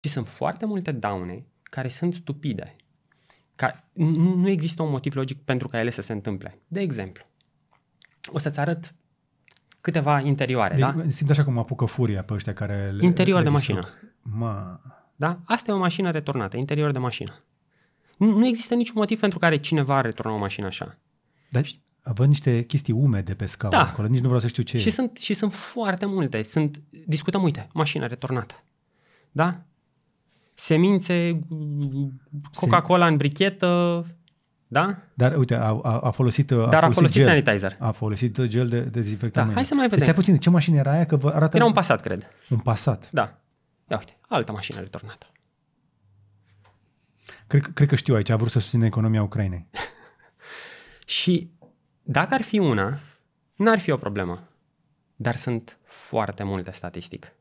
Și sunt foarte multe daune care sunt stupide. Ca, nu, nu există un motiv logic pentru ca ele să se întâmple. De exemplu, o să-ți arăt câteva interioare, deci, da? Simt așa cum apucă furia pe ăștia care le Interior le de mașină. Ma. Da? Asta e o mașină returnată, interior de mașină. Nu, nu există niciun motiv pentru care cineva ar returna o mașină așa. Deci, având niște chestii umede pe scaun da. acolo, nici nu vreau să știu ce și e. Sunt, și sunt foarte multe. Sunt, discutăm, uite, mașină returnată. Da? semințe, Coca-Cola în brichetă, da? Dar uite, a, a, a folosit a Dar folosit a folosit gel. sanitizer. A folosit gel de, de dezinfectant. Da, hai să mai vedem. Deci, puțin, ce mașină era aia? Că vă arată... Era un Passat, cred. Un Passat? Da. Ia uite, altă mașină returnată. Cred, cred că știu aici, a vrut să susțină economia Ucrainei. Și dacă ar fi una, n-ar fi o problemă. Dar sunt foarte multe statistic.